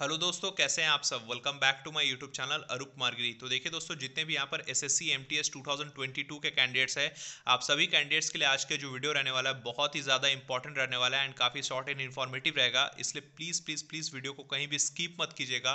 hello दोस्तों कैसे हैं आप सब welcome back to my YouTube channel Arup Margari तो देखिए दोस्तों जितने भी यहाँ पर S S C M S two thousand twenty two के कैंडिडेट्स हैं आप सभी कैंडिडेट्स के लिए आज के जो वीडियो रहने वाला है बहुत ही ज़्यादा इंपॉर्टेंट रहने वाला है एंड काफ़ी शॉर्ट एंड इन्फॉर्मेटिव रहेगा इसलिए प्लीज़ प्लीज़ प्लीज़ वीडियो को कहीं भी स्कीप मत कीजिएगा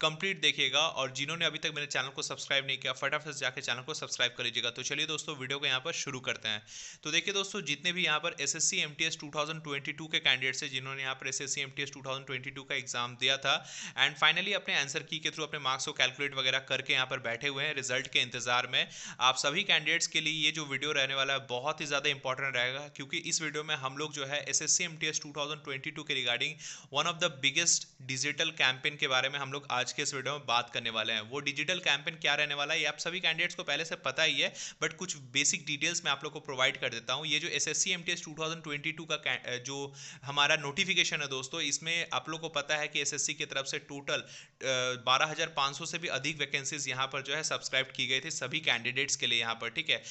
कंप्लीट देखिएगा और जिन्होंने अभी तक मेरे चैनल को सब्सक्राइब नहीं किया फटाफट से जाकर चैनल को सब्सक्राइब कर लीजिएगा तो चलिए दोस्तों वीडियो को यहाँ पर शुरू करते हैं तो देखिए दोस्तों जितने भी यहाँ पर S S C M T S two thousand twenty two के कैंडिडेट्स हैं जिन्होंने यहाँ पर S S C M T S two thousand twenty two का एग्जाम दिया था एंड फाइनली अपने आंसर की के थ्रू अपने मार्क्स को कैलकुलेट वगैरह करके यहाँ पर बैठे हुए हैं रिजल्ट के इंतजार में आप सभी कैंडिडेट्स के लिए ये जो वीडियो रहने वाला है बहुत ही ज़्यादा इंपॉर्टेंट रहेगा क्योंकि इस वीडियो में हम लोग जो है एस एस के regarding one of the biggest digital campaign के बारे में हम लोग आज के इस वीडियो में बात करने वाले हैं वो डिजिटल कैंपेन क्या रहने वाला है ये आप सभी कैंडिडेट्स को पहले से पता ही है बट कुछ बेसिक डिटेल्स मैं आप लोग को प्रोवाइड कर देता हूँ ये जो S S C M T S two two thousand twenty का जो हमारा नोटिफिकेशन है दोस्तों इसमें आप लोग को पता है कि एस एस सी की तरफ से टोटल बारह हज़ार पाँच सौ से भी अधिक वैकेंसीज यहाँ पर जो है सब्सक्राइब की गई थी सभी कैंडिडेट्स के लिए यहाँ पर ठीक है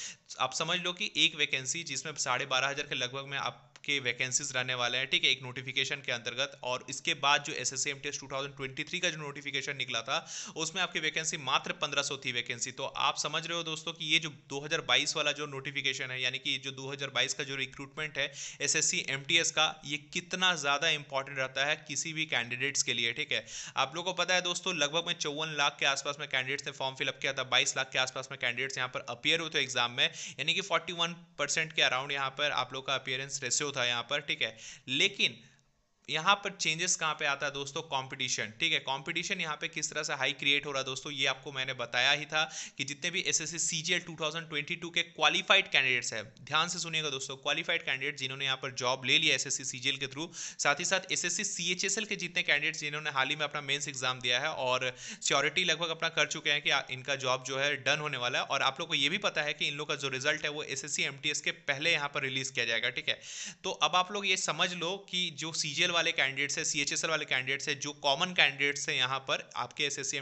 आप समझ लो कि एक वैकेंसी जिसमें साढ़े बारह हज़ार के लगभग में आप के वैकेंसीज रहने वाले हैं ठीक है एक नोटिफिकेशन के अंतर्गत और इसके बाद जो S S C M test two thousand twenty three का जो नोटिफिकेशन निकला था उसमें आपकी वैकेंसी मात्र पंद्रह सौ थी वैकेंसी तो आप समझ रहे हो दोस्तों कि ये जो दो हजार बाईस वाला जो नोटिफिकेशन है यानी कि जो दो हजार बाईस का जो रिक्रूटमेंट है S S C M T S का ये कितना ज़्यादा इंपॉर्टेंट रहता है किसी भी कैंडिडेट्स के लिए ठीक है आप लोगों को पता है दोस्तों लगभग में चौवन लाख के आसपास में कैंडिडेट्स ने फॉर्म फिलअप किया था बाईस लाख के आसपास में कैंडिडेट्स यहाँ पर अपियर हुए थे एग्जाम में यानी कि फोर्टी वन परसेंट के अराउंड यहाँ पर आप लोग का अपियरेंस रेसियो था यहाँ पर ठीक है लेकिन यहाँ पर चेंजेस कहाँ पे आता है दोस्तों कंपटीशन ठीक है कंपटीशन यहाँ पे किस तरह से हाई क्रिएट हो रहा है दोस्तों ये आपको मैंने बताया ही था कि जितने भी S S C G two thousand twenty two के क्वालिफाइड कैंडिडेट्स है ध्यान से सुनिएगा दोस्तों क्वालिफाइड कैंडिडेट जिन्होंने यहाँ पर जॉब ले लिया एस एस सी के थ्रू साथ ही साथ S S C H S L के जितने कैंडिडेट्स जिन्होंने हाल ही में अपना मेन्स एग्जाम दिया है और सियोरिटी लगभग अपना कर चुके हैं कि इनका जॉब जो है डन होने वाला है और आप लोग को ये भी पता है कि इन लोग का जो रिजल्ट है वो S S C M T S के पहले यहाँ पर रिलीज किया जाएगा ठीक है तो अब आप लोग ये समझ लो कि जो सी वाले कैंडिडेट्स है सी वाले कैंडिडेट्स है जो कॉमन कैंडिडेट्स हैं यहाँ पर आपके एस एस सी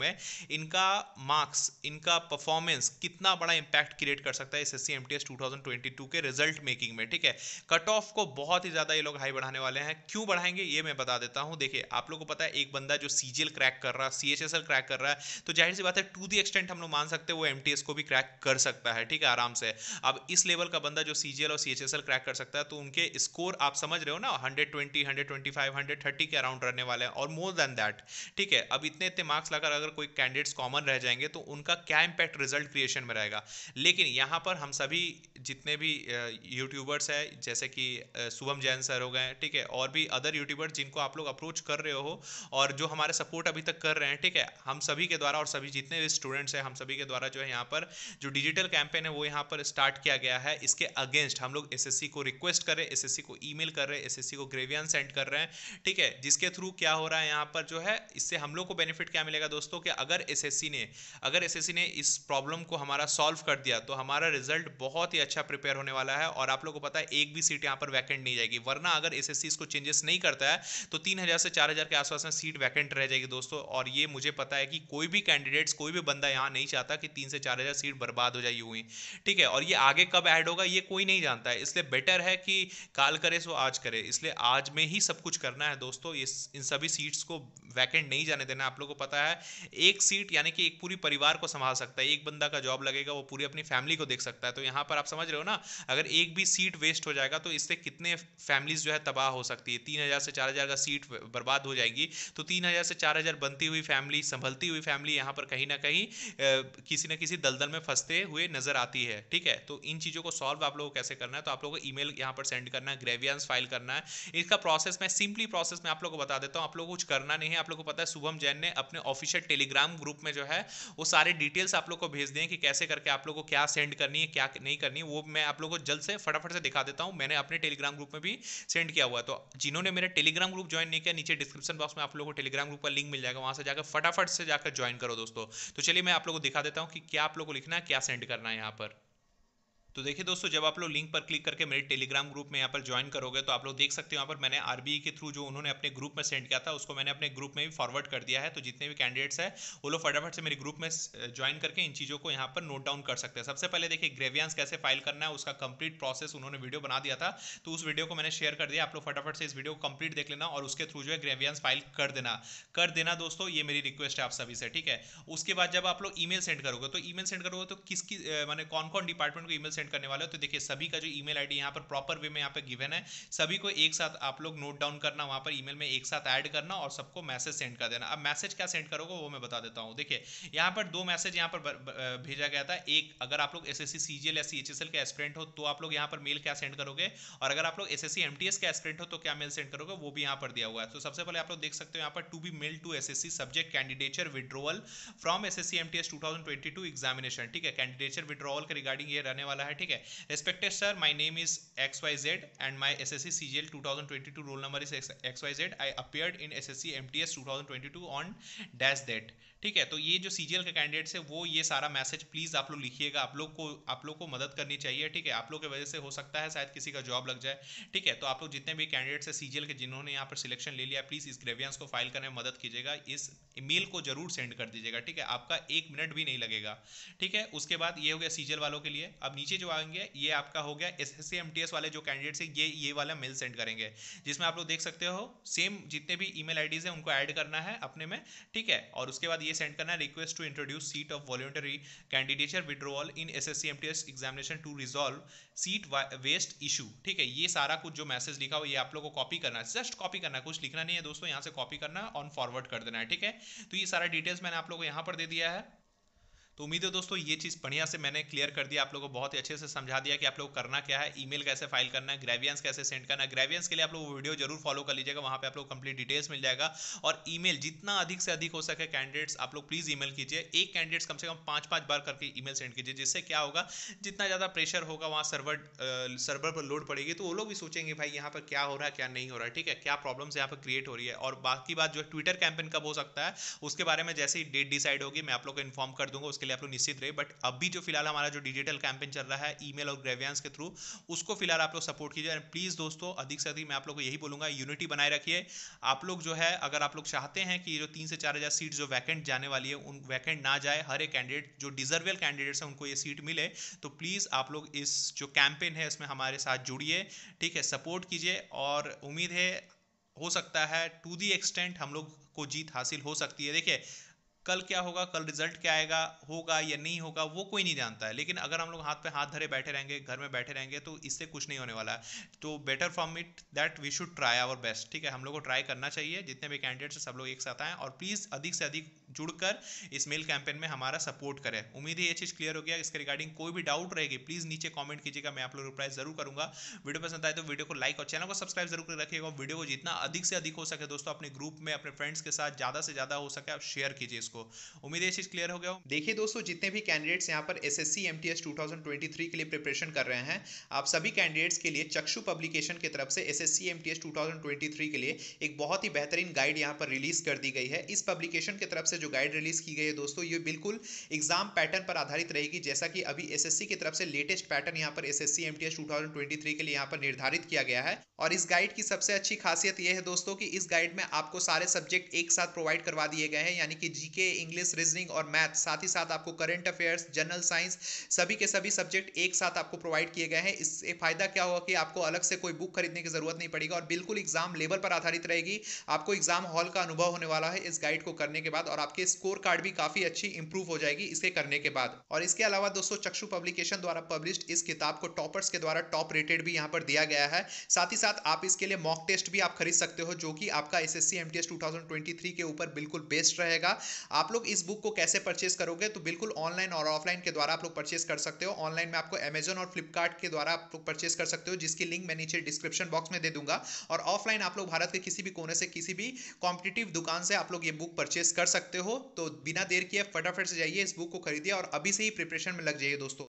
में इनका मार्क्स इनका परफॉर्मेंस कितना बड़ा इंपैक्ट क्रिएट कर सकता है एस एस सी के रिजल्ट मेकिंग में ठीक है कट ऑफ को बहुत ही ज़्यादा ये लोग हाई बढ़ाने वाले हैं क्यों बढ़ाएंगे ये मैं बता देता हूँ देखिए आप लोग को पता है एक बंदा जो सी क्रैक कर रहा है सी क्रैक कर रहा है तो जाहिर सी बात है टू दी एक्सटेंट हम लोग मान सकते हैं वो एम को भी क्रैक कर सकता है ठीक है आराम से अब इस लेवल का बंदा जो सी और सी क्रैक कर सकता है तो उनके स्कोर आप समझ रहे हो ना 120 125 130 के अराउंड रहने वाले हैं और मोर देन दैट ठीक है अब इतने इतने मार्क्स लगाकर अगर कोई कैंडिडेट्स कॉमन रह जाएंगे तो उनका क्या इंपैक्ट रिजल्ट क्रिएशन में रहेगा लेकिन यहाँ पर हम सभी जितने भी यूट्यूबर्स हैं जैसे कि शुभम जैन सर हो गए ठीक है और भी अदर यूट्यूबर्स जिनको आप लोग अप्रोच कर रहे हो और जो हमारे सपोर्ट अभी तक कर रहे हैं ठीक है हम सभी के द्वारा और सभी जितने भी स्टूडेंट्स हैं हम सभी के द्वारा जो है यहाँ पर जो डिजिटल कैंपेन है वो यहाँ पर स्टार्ट किया गया है इसके अगेंस्ट हम लोग एस को रिक्वेस्ट कर रहे हैं एसएससी को ईमेल कर रहे हैं एस को ग्रेवियन सेंड कर रहे हैं ठीक है जिसके थ्रू क्या हो रहा है यहाँ पर जो है इससे हम लोग को बेनिफिट क्या मिलेगा दोस्तों कि अगर एस ने अगर एस ने इस प्रॉब्लम को हमारा सॉल्व कर दिया तो हमारा रिजल्ट बहुत ही अच्छा प्रिपेयर होने वाला है और आप लोग को पता है एक भी सीट यहाँ पर वैकेंट नहीं जाएगी वरना अगर एस इसको चेंजेस नहीं करता है तो तीन हजार से चार हजार के आसपास में सीट वैकेंट रह जाएगी दोस्तों और ये मुझे पता है कि कोई भी कैंडिडेट्स कोई भी बंदा यहाँ नहीं चाहता कि तीन से चार हजार सीट बर्बाद हो जाएगी हुई ठीक है और ये आगे कब ऐड होगा ये कोई नहीं जानता है इसलिए बेटर है कि काल करे सो आज करे इसलिए आज में ही सब कुछ करना है दोस्तों इस इन सभी सीट्स को वैकेंट नहीं जाने देना आप लोगों को पता है एक सीट यानी कि एक पूरी परिवार को संभाल सकता है एक बंदा का जॉब लगेगा वो पूरी अपनी फैमिली को देख सकता है तो यहाँ पर आप समझ रहे हो ना अगर एक भी सीट वेस्ट हो जाएगा तो इससे कितने फैमिलीज जो है तबाह हो सकती है तीन हज़ार से चार हज़ार का सीट बर्बाद हो जाएगी तो तीन हज़ार से चार हज़ार बनती हुई फैमिली संभलती हुई फैमिली यहाँ पर कहीं ना कहीं किसी न किसी दलदल में फंसते हुए नजर आती है ठीक है तो इन चीज़ों को सॉल्व आप लोगों को कैसे करना है तो आप लोगों को ईमेल यहाँ पर सेंड करना है ग्रेवियंस फाइल करना है इसका प्रोसेस मैं सिंपली प्रोसेस मैं आप लोग को बता देता हूँ आप लोग को कुछ करना नहीं है आप लोग को पता है शुभम जैन ने अपने ऑफिशियल टेलीग्राम ग्रुप में जो है वो सारे डिटेल्स आप लोग को भेज दें कि कैसे करके आप लोग को क्या सेंड करनी है क्या नहीं करनी वो मैं आप लोग को जल्द से फटाफट से दिखा देता हूँ मैंने अपने टेलीग्राम ग्रुप में भी सेंड किया हुआ है तो जिन्होंने मेरा टेलीग्राम ग्रुप ज्वाइन नहीं किया नीचे डिस्क्रिप्शन बॉक्स में आप लोग को टेलीग्राम ग्रुप का लिंक मिल जाएगा वहाँ से जाकर फटाफट से जाकर ज्वाइन करो दोस्तों तो चलिए मैं आप लोग को दिखा देता हूँ कि क्या आप लोग को लिखना है क्या सेंड करना है यहाँ पर तो देखिए दोस्तों जब आप लोग लिंक पर क्लिक करके मेरे टेलीग्राम ग्रुप में यहाँ पर ज्वाइन करोगे तो आप लोग देख सकते हो यहाँ पर मैंने आरबीआई e के थ्रू जो उन्होंने अपने ग्रुप में सेंड किया था उसको मैंने अपने ग्रुप में भी फॉरवर्ड कर दिया है तो जितने भी कैंडिडेट्स है वो लोग फटाफट से मेरे ग्रुप में ज्वाइन करके इन चीज़ों को यहाँ पर नोट डाउन कर सकते हैं सबसे पहले देखिए ग्रेवियांस कैसे फाइल करना है उसका कंप्लीट प्रोसेस उन्होंने वीडियो बना दिया था तो उस वीडियो को मैंने शेयर कर दिया आप लोग फटाफट से इस वीडियो को कंप्लीट देख लेना और उसके थ्रू जो है ग्रेवियांस फाइल कर देना कर देना दोस्तों ये मेरी रिक्वेस्ट है आप सभी से ठीक है उसके बाद जब आप लोग ई सेंड करोगे तो ई सेंड करोगे तो किसकी मैंने कौन कौन डिपार्टमेंट को ई सेंड सेंड करने वाले हो तो देखिए सभी का जो ईमेल आईडी यहाँ पर प्रॉपर वे में यहाँ पे गिवन है सभी को एक साथ आप लोग नोट डाउन करना वहाँ पर ईमेल में एक साथ ऐड करना और सबको मैसेज सेंड कर देना अब मैसेज क्या सेंड करोगे वो मैं बता देता हूँ देखिए यहाँ पर दो मैसेज यहाँ पर भेजा गया था एक अगर आप लोग एस एस या सी के एस्परेंट हो तो आप लोग यहाँ पर मेल क्या सेंड करोगे और अगर आप लोग एस एस के एस्परेंट हो तो क्या मेल सेंड करोगे वो भी यहाँ पर दिया हुआ है तो सबसे पहले आप लोग देख सकते हो यहाँ पर to be mail to S subject candidature withdrawal from S S C M T S two thousand twenty two examination ठीक है कैंडिडेटर विद्रोवल के रिगार्डिंग ये रहने वाला है है ठीक है respected sir my name is X Y Z and my SSC CGL 2022 roll number is X Y Z I appeared in SSC MTS 2022 on dash that ठीक है तो ये जो सीजीएल के कैंडिडेट्स है वो ये सारा मैसेज प्लीज आप लोग लिखिएगा आप लोग को आप लोग को मदद करनी चाहिए ठीक है आप लोग की वजह से हो सकता है शायद किसी का जॉब लग जाए ठीक है तो आप लोग जितने भी कैंडिडेट्स है सीजीएल के जिन्होंने यहाँ पर सिलेक्शन ले लिया प्लीज इस ग्रेवियंस को फाइल करने में मदद कीजिएगा इस मेल को जरूर सेंड कर दीजिएगा ठीक है आपका एक मिनट भी नहीं लगेगा ठीक है उसके बाद ये हो गया सीजीएल वालों के लिए अब नीचे जो आएंगे ये आपका हो गया एस एस सी वाले जो कैंडिडेट्स हैं ये ये वाला मेल सेंड करेंगे जिसमें आप लोग देख सकते हो सेम जितने भी ईमेल आईडीज हैं उनको ऐड करना है अपने में ठीक है और उसके बाद ये सेंड करना है request to introduce seat of voluntary candidature withdrawal in S S examination to resolve seat waste issue ठीक है ये सारा कुछ जो मैसेज लिखा हुआ ये आप लोग को कॉपी करना है जस्ट कॉपी करना कुछ लिखना नहीं है दोस्तों यहाँ से कॉपी करना ऑन फॉरवर्ड कर देना है ठीक है तो ये सारा डिटेल्स मैंने आप लोग को यहाँ पर दे दिया है तो उम्मीद है दोस्तों ये चीज़ बढ़िया से मैंने क्लियर कर दिया आप लोगों को बहुत ही अच्छे से समझा दिया कि आप लोग करना क्या है ईमेल कैसे फाइल करना है ग्रेवियंस कैसे सेंड करना है ग्रेवियंस के लिए आप लोग वीडियो जरूर फॉलो कर लीजिएगा वहाँ पे आप लोग कंप्लीट डिटेल्स मिल जाएगा और ईमेल जितना अधिक से अधिक हो सके कैंडिडेट्स आप लोग प्लीज़ ईमेल कीजिए एक कैंडिडेट्स कम से कम पाँच पाँच बार करके ईमेल सेंड कीजिए जिससे क्या होगा जितना ज़्यादा प्रेशर होगा वहाँ सर्वर सर्वर पर लोड पड़ेगी तो वो लोग भी सोचेंगे भाई यहाँ पर क्या हो रहा है क्या नहीं हो रहा है ठीक है क्या प्रॉब्लम्स यहाँ पर क्रिएट हो रही है और बाकी बात जो ट्विटर कैंपेन कब हो सकता है उसके बारे में जैसे ही डेट डिसाइड होगी मैं आप लोग को इन्फॉर्म कर दूंगा उसके लिए आप लोग निश्चित रहे बट अभी जो फिलहाल हमारा जो डिजिटल कैंपेन चल रहा है ईमेल और ग्रेवियंस के थ्रू उसको फिलहाल आप लोग सपोर्ट कीजिए एंड प्लीज़ दोस्तों अधिक से अधिक मैं आप लोग को यही बोलूंगा यूनिटी बनाए रखिए आप लोग जो है अगर आप लोग चाहते हैं कि जो तीन से चार हज़ार सीट जो वैकेंट जाने वाली है उन वैकेंट ना जाए हर एक कैंडिडेट जो डिजर्वेल कैंडिडेट्स हैं उनको ये सीट मिले तो प्लीज़ आप लोग इस जो कैंपेन है इसमें हमारे साथ जुड़िए ठीक है सपोर्ट कीजिए और उम्मीद है हो सकता है टू दी एक्सटेंट हम लोग को जीत हासिल हो सकती है देखिए कल क्या होगा कल रिजल्ट क्या आएगा होगा या नहीं होगा वो कोई नहीं जानता है लेकिन अगर हम लोग हाथ पे हाथ धरे बैठे रहेंगे घर में बैठे रहेंगे तो इससे कुछ नहीं होने वाला है तो better form it that we should try our best ठीक है हम लोग को ट्राई करना चाहिए जितने भी कैंडिडेट्स सब लोग एक साथ आएँ और प्लीज़ अधिक से अधिक जुड़कर इस मेल कैंपेन में हमारा सपोर्ट करें उम्मीद है ये चीज़ क्लियर हो गया इसके रिगार्डिंग कोई भी डाउट रहेगी प्लीज़ नीचे कॉमेंट कीजिएगा मैं आप लोग रिप्लाई जरूर करूंगा वीडियो पसंद आए तो वीडियो को लाइक और चैनल को सब्सक्राइब जरूर रखिएगा वीडियो को जितना अधिक से अधिक हो सके दोस्तों अपने ग्रुप में अपने फ्रेंड्स के साथ ज़्यादा से ज़्यादा हो सके आप शेयर कीजिए इसको उम्मीद है चीज़ क्लियर हो गया देखिए दोस्तों जितने भी कैंडिडेट्स यहाँ पर S S C M T S के लिए प्रिपरेशन कर रहे हैं आप सभी कैंडिडेट्स के लिए चक्षु पब्लिकेशन की तरफ से S S C M T S के लिए एक बहुत ही बेहतरीन गाइड यहाँ पर रिलीज कर दी गई है इस पब्लिकेशन की तरफ से जो जो गाइड रिलीज़ की गई है दोस्तों ये बिल्कुल एग्जाम पैटर्न पर आधारित रहेगी जैसा कि अभी एसएससी की तरफ से लेटेस्ट पैटर्न यहाँ पर एस एस सी के लिए यहाँ पर निर्धारित किया गया है और इस गाइड की सबसे अच्छी खासियत यह है दोस्तों कि इस गाइड में आपको सारे सब्जेक्ट एक साथ प्रोवाइड करवा दिए गए हैं यानी कि जीके इंग्लिश रीजनिंग और मैथ साथ ही साथ आपको करंट अफेयर्स जनरल साइंस सभी के सभी सब्जेक्ट एक साथ आपको प्रोवाइड किए गए हैं इससे फायदा क्या होगा कि आपको अलग से कोई बुक खरीदने की जरूरत नहीं पड़ेगी और बिल्कुल एग्जाम लेवल पर आधारित रहेगी आपको एग्जाम हॉल का अनुभव होने वाला है इस गाइड को करने के बाद और आपकी आपके स्कोर कार्ड भी काफ़ी अच्छी इंप्रूव हो जाएगी इसके करने के बाद और इसके अलावा दोस्तों चक्षु पब्लिकेशन द्वारा पब्लिश इस किताब को टॉपर्स के द्वारा टॉप रेटेड भी यहाँ पर दिया गया है साथ ही साथ आप इसके लिए मॉक टेस्ट भी आप खरीद सकते हो जो कि आपका एस एस के ऊपर बिल्कुल बेस्ट रहेगा आप लोग इस बुक को कैसे परचेस करोगे तो बिल्कुल ऑनलाइन और ऑफलाइन के द्वारा आप लोग परचेस कर सकते हो ऑनलाइन में आपको अमेजन और फ्लिपकार्ट के द्वारा आप लोग परचेस कर सकते हो जिसकी लिंक मैं नीचे डिस्क्रिप्शन बॉक्स में दे दूंगा और ऑफलाइन आप लोग भारत के किसी भी कोने से किसी भी कॉम्पिटेटिव दुकान से आप लोग ये बुक परचेस कर सकते हो चाहते हो तो बिना देर किए फटाफट से जाइए इस बुक को खरीदिए और अभी से ही प्रिपरेशन में लग जाइए दोस्तों